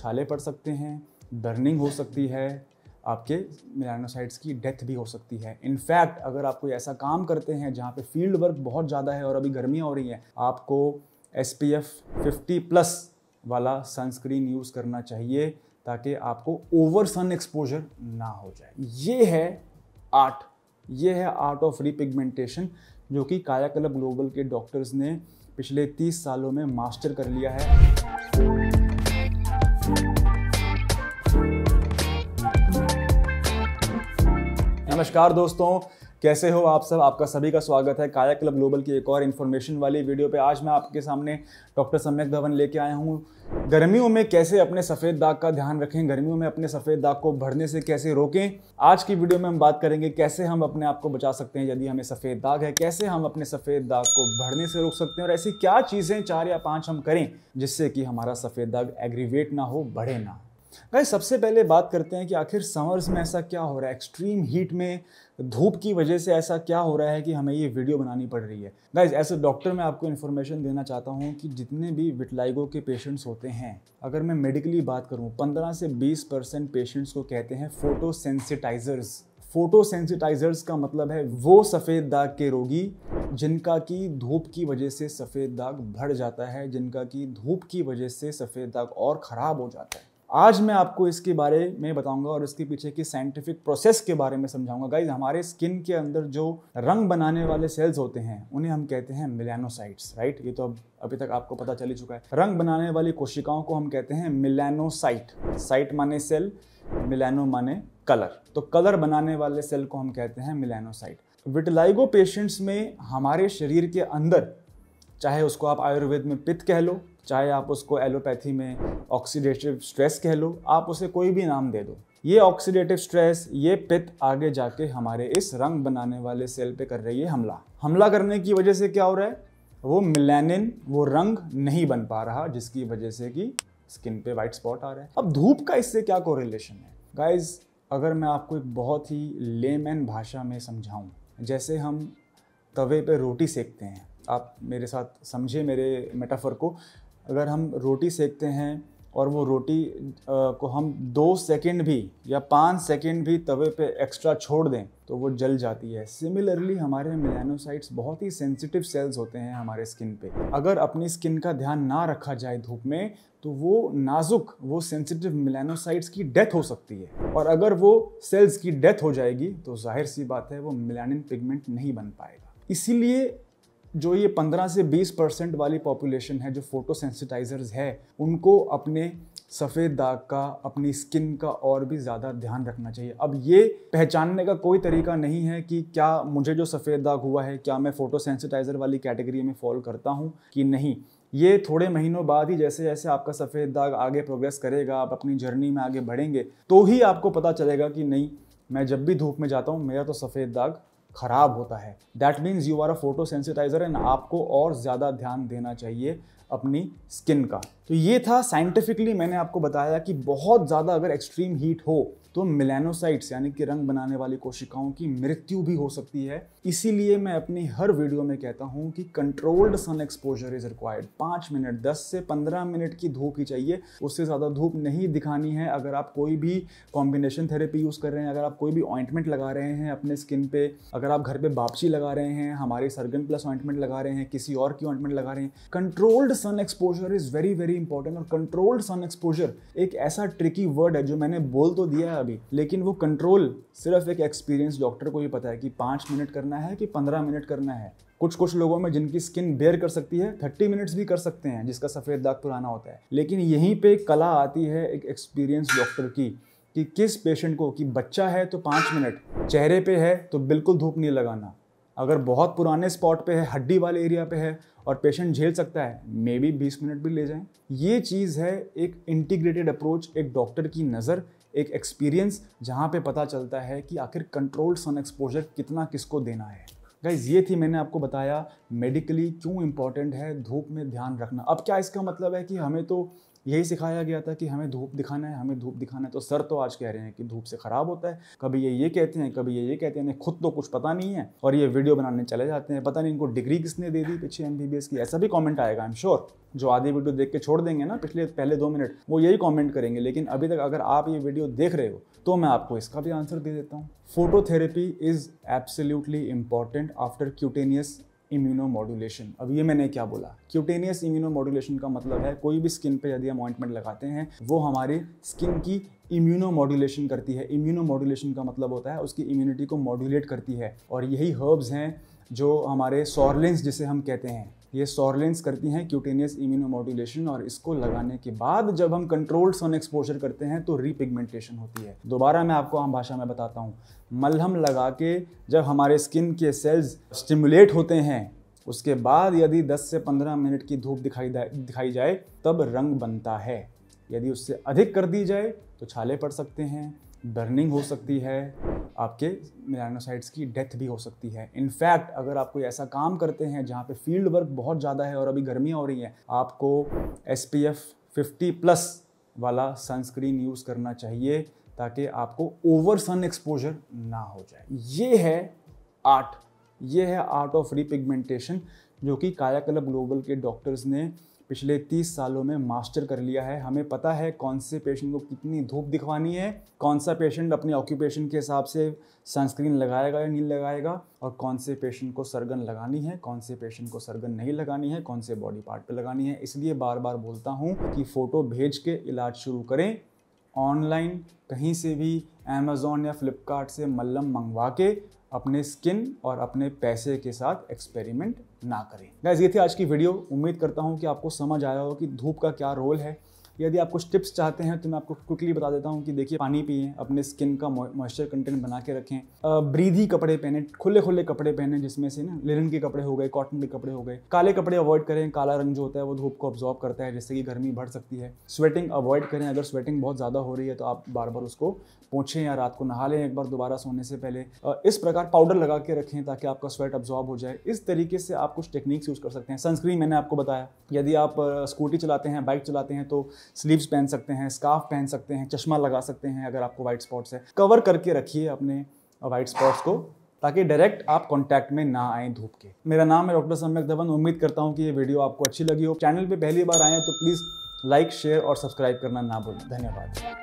छाले पड़ सकते हैं बर्निंग हो सकती है आपके मिलानोसाइट्स की डेथ भी हो सकती है इनफैक्ट अगर आप कोई ऐसा काम करते हैं जहाँ पे फील्ड वर्क बहुत ज़्यादा है और अभी गर्मियाँ हो रही हैं आपको S P F fifty plus वाला सनस्क्रीन यूज़ करना चाहिए ताकि आपको ओवर सन एक्सपोजर ना हो जाए ये है आर्ट ये है आर्ट ऑफ रिपिगमेंटेशन जो कि कायाकल्प ग्लोबल के डॉक्टर्स ने पिछले 30 सालों में मास्टर कर लिया है नमस्कार दोस्तों कैसे हो आप सब आपका सभी का स्वागत है काया क्लब ग्लोबल की एक और इन्फॉर्मेशन वाली वीडियो पे आज मैं आपके सामने डॉक्टर सम्यक धवन लेके आया हूँ गर्मियों में कैसे अपने सफ़ेद दाग का ध्यान रखें गर्मियों में अपने सफ़ेद दाग को बढ़ने से कैसे रोकें आज की वीडियो में हम बात करेंगे कैसे हम अपने आप को बचा सकते हैं यदि हमें सफ़ेद दाग है कैसे हम अपने सफ़ेद दाग को बढ़ने से रोक सकते हैं और ऐसी क्या चीज़ें चार या पाँच हम करें जिससे कि हमारा सफ़ेद दाग एग्रीवेट ना हो बढ़े ना भाई सबसे पहले बात करते हैं कि आखिर समर्स में ऐसा क्या हो रहा है एक्सट्रीम हीट में धूप की वजह से ऐसा क्या हो रहा है कि हमें ये वीडियो बनानी पड़ रही है गाइज ऐसे डॉक्टर मैं आपको इन्फॉर्मेशन देना चाहता हूँ कि जितने भी विटलाइगो के पेशेंट्स होते हैं अगर मैं मेडिकली बात करूँ पंद्रह से बीस परसेंट पेशेंट्स को कहते हैं फोटो सेंसिटाइजर्स फोटो सेंसिटाइजर्स का मतलब है वो सफ़ेद दाग के रोगी जिनका कि धूप की वजह से सफ़ेद दाग बढ़ जाता है जिनका कि धूप की वजह से सफ़ेद दाग और ख़राब हो जाता है आज मैं आपको इसके बारे में बताऊंगा और इसके पीछे की साइंटिफिक प्रोसेस के बारे में समझाऊंगा गाइज हमारे स्किन के अंदर जो रंग बनाने वाले सेल्स होते हैं उन्हें हम कहते हैं मिलेनोसाइट्स राइट ये तो अब अभी तक आपको पता चल ही चुका है रंग बनाने वाली कोशिकाओं को हम कहते हैं मिलेनोसाइट साइट माने सेल मिलेनो माने कलर तो कलर बनाने वाले सेल को हम कहते हैं मिलेनोसाइट विटलाइगो पेशेंट्स में हमारे शरीर के अंदर चाहे उसको आप आयुर्वेद में पित्त कह लो चाहे आप उसको एलोपैथी में ऑक्सीडेटिव स्ट्रेस कह लो आप उसे कोई भी नाम दे दो ये ऑक्सीडेटिव स्ट्रेस ये पित्त आगे जाके हमारे इस रंग बनाने वाले सेल पे कर रही है हमला हमला करने की वजह से क्या हो रहा है वो मिलेनिन वो रंग नहीं बन पा रहा जिसकी वजह से कि स्किन पे वाइट स्पॉट आ रहा है अब धूप का इससे क्या कोरिलेशन है गाइज अगर मैं आपको एक बहुत ही लेमैन भाषा में समझाऊँ जैसे हम तवे पे रोटी सेकते हैं आप मेरे साथ समझिए मेरे मेटाफर को अगर हम रोटी सेकते हैं और वो रोटी को हम दो सेकंड भी या पाँच सेकंड भी तवे पे एक्स्ट्रा छोड़ दें तो वो जल जाती है सिमिलरली हमारे मिलानोसाइट्स बहुत ही सेंसिटिव सेल्स होते हैं हमारे स्किन पे अगर अपनी स्किन का ध्यान ना रखा जाए धूप में तो वो नाजुक वो सेंसिटिव मिलानोसाइट्स की डेथ हो सकती है और अगर वो सेल्स की डेथ हो जाएगी तो जाहिर सी बात है वो मिलानिन पिगमेंट नहीं बन पाएगा इसीलिए जो ये 15 से 20 परसेंट वाली पॉपुलेशन है जो फोटो सेंसिटाइजर्स है उनको अपने सफ़ेद दाग का अपनी स्किन का और भी ज़्यादा ध्यान रखना चाहिए अब ये पहचानने का कोई तरीका नहीं है कि क्या मुझे जो सफ़ेद दाग हुआ है क्या मैं फ़ोटो सेंसिटाइज़र वाली कैटेगरी में फॉल करता हूँ कि नहीं ये थोड़े महीनों बाद ही जैसे जैसे आपका सफ़ेद दाग आगे प्रोग्रेस करेगा आप अपनी जर्नी में आगे बढ़ेंगे तो ही आपको पता चलेगा कि नहीं मैं जब भी धूप में जाता हूँ मेरा तो सफ़ेद दाग खराब होता है that means you are a photo sensitizer and आपको और ज़्यादा ध्यान देना चाहिए अपनी स्किन का तो ये था साइंटिफिकली मैंने आपको बताया कि बहुत ज़्यादा अगर एक्सट्रीम हीट हो तो मिलेनोसाइट्स यानी कि रंग बनाने वाली कोशिकाओं की मृत्यु भी हो सकती है इसीलिए मैं अपनी हर वीडियो में कहता हूँ कि controlled sun exposure is required पाँच मिनट दस से पंद्रह मिनट की धूप ही चाहिए उससे ज़्यादा धूप नहीं दिखानी है अगर आप कोई भी कॉम्बिनेशन थेरेपी यूज़ कर रहे हैं अगर आप कोई भी ऑइंटमेंट लगा रहे हैं अपने स्किन पे अगर आप घर पे बापसी लगा रहे हैं हमारे सरगन प्लस ऑइंटमेंट लगा रहे हैं किसी और की ऑइंटमेंट लगा रहे हैं controlled sun exposure is very very important और कंट्रोल्ड सन एक्सपोजर एक ऐसा ट्रिकी वर्ड है जो मैंने बोल तो दिया है अभी लेकिन वो कंट्रोल सिर्फ एक एक्सपीरियंस डॉक्टर को ही पता है कि पाँच मिनट करना है कि पंद्रह मिनट करना है कुछ कुछ लोगों में जिनकी स्किन बेयर कर सकती है थर्टी मिनट्स भी कर सकते हैं जिसका सफ़ेद दाग पुराना होता है लेकिन यहीं पे कला आती है एक एक्सपीरियंस डॉक्टर की कि किस पेशेंट को कि बच्चा है तो पाँच मिनट चेहरे पे है तो बिल्कुल धूप नहीं लगाना अगर बहुत पुराने स्पॉट पे है हड्डी वाले एरिया पे है और पेशेंट झेल सकता है मे बी बीस मिनट भी ले जाएं ये चीज़ है एक इंटीग्रेटेड अप्रोच एक डॉक्टर की नज़र एक एक्सपीरियंस जहाँ पे पता चलता है कि आखिर कंट्रोल्ड सन एक्सपोजर कितना किसको देना है गाइज ये थी मैंने आपको बताया मेडिकली क्यों इम्पॉर्टेंट है धूप में ध्यान रखना अब क्या इसका मतलब है कि हमें तो यही सिखाया गया था कि हमें धूप दिखाना है हमें धूप दिखाना है तो सर तो आज कह रहे हैं कि धूप से ख़राब होता है कभी ये ये कहते हैं कभी ये ये कहते हैं खुद तो कुछ पता नहीं है और ये वीडियो बनाने चले जाते हैं पता नहीं इनको डिग्री किसने दे दी पीछे एम की ऐसा भी कॉमेंट आएगा आई एम श्योर जो आधी वीडियो देख के छोड़ देंगे ना पिछले पहले दो मिनट वो यही कॉमेंट करेंगे लेकिन अभी तक अगर आप ये वीडियो देख रहे हो तो मैं आपको इसका भी आंसर दे देता हूँ phototherapy is absolutely important after cutaneous immunomodulation अब ये मैंने क्या बोला क्यूटेनियस इम्यूनोमोडुलेशन का मतलब है कोई भी स्किन पे यदि हम ऑइंटमेंट लगाते हैं वो हमारे स्किन की इम्यूनोमोडुलेशन करती है इम्यूनोमोडुलेशन का मतलब होता है उसकी इम्यूनिटी को मॉड्यूलेट करती है और यही हर्ब्स हैं जो हमारे सॉरलेंस जिसे हम कहते हैं ये सॉरलेंस करती हैं क्यूटेनियस इम्यूनोमोड्यूलेशन और इसको लगाने के बाद जब हम कंट्रोल्ड सन एक्सपोजर करते हैं तो रीपिगमेंटेशन होती है दोबारा मैं आपको आम भाषा में बताता हूँ मलहम लगा के जब हमारे स्किन के सेल्स स्टिमुलेट होते हैं उसके बाद यदि 10 से 15 मिनट की धूप दिखाई दिखाई जाए तब रंग बनता है यदि उससे अधिक कर दी जाए तो छाले पड़ सकते हैं बर्निंग हो सकती है आपके मिलानोसाइट्स की डेथ भी हो सकती है इनफैक्ट अगर आप कोई ऐसा काम करते हैं जहाँ पे फील्ड वर्क बहुत ज़्यादा है और अभी गर्मियाँ हो रही हैं आपको S P F fifty plus वाला सनस्क्रीन यूज़ करना चाहिए ताकि आपको ओवर सन एक्सपोजर ना हो जाए ये है आर्ट ये है आर्ट ऑफ रिपिगमेंटेशन जो कि कायाकल्प ग्लोबल के डॉक्टर्स ने पिछले तीस सालों में मास्टर कर लिया है हमें पता है कौन से पेशेंट को कितनी धूप दिखवानी है कौन सा पेशेंट अपने ऑक्यूपेशन के हिसाब से सनस्क्रीन लगाएगा या नहीं लगाएगा और कौन से पेशेंट को सरगन लगानी है कौन से पेशेंट को सरगन नहीं लगानी है कौन से बॉडी पार्ट पर लगानी है इसलिए बार बार बोलता हूँ कि फ़ोटो भेज के इलाज शुरू करें ऑनलाइन कहीं से भी अमेज़ोन या फ्लिपकार्ट से मल्लम मंगवा के अपने स्किन और अपने पैसे के साथ एक्सपेरिमेंट ना करें गैस ये थी आज की वीडियो उम्मीद करता हूँ कि आपको समझ आया हो कि धूप का क्या रोल है यदि आप कुछ टिप्स चाहते हैं तो मैं आपको क्विकली बता देता हूँ कि देखिए पानी पिए अपने स्किन का मॉइस्चर कंटेंट बना के रखें ब्रीदी कपड़े पहने खुले खुले कपड़े पहने जिसमें से ना लिनन के कपड़े हो गए कॉटन के कपड़े हो गए काले कपड़े अवॉइड करें काला रंग जो होता है वो धूप को ऑब्जॉर्व करता है जिससे कि गर्मी बढ़ सकती है स्वेटिंग अवॉइड करें अगर स्वेटिंग बहुत ज़्यादा हो रही है तो आप बार बार उसको पहुँचें या रात को नहा लें एक बार दोबारा सोने से पहले इस प्रकार पाउडर लगा के रखें ताकि आपका स्वेट अब्जॉर्ब हो जाए इस तरीके से आप कुछ टेक्निक्स यूज़ कर सकते हैं सनस्क्रीन मैंने आपको बताया यदि आप स्कूटी चलाते हैं बाइक चलाते हैं तो स्लीव्स पहन सकते हैं स्काफ पहन सकते हैं चश्मा लगा सकते हैं अगर आपको वाइट स्पॉट्स है कवर करके रखिए अपने वाइट स्पॉट्स को ताकि डायरेक्ट आप कॉन्टैक्ट में ना आए धूप के मेरा नाम है डॉक्टर सम्यक धवन उम्मीद करता हूँ कि ये वीडियो आपको अच्छी लगी हो चैनल पर पहली बार आए तो प्लीज़ लाइक शेयर और सब्सक्राइब करना ना भूलें धन्यवाद